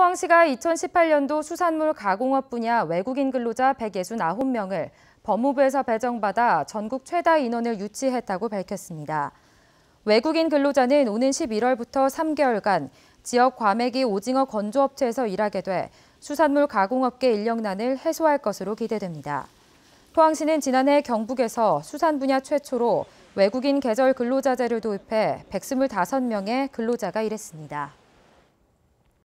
포항시가 2018년도 수산물 가공업 분야 외국인 근로자 169명을 법무부에서 배정받아 전국 최다 인원을 유치했다고 밝혔습니다. 외국인 근로자는 오는 11월부터 3개월간 지역 과메기 오징어 건조업체에서 일하게 돼 수산물 가공업계 인력난을 해소할 것으로 기대됩니다. 포항시는 지난해 경북에서 수산 분야 최초로 외국인 계절 근로자제를 도입해 125명의 근로자가 일했습니다.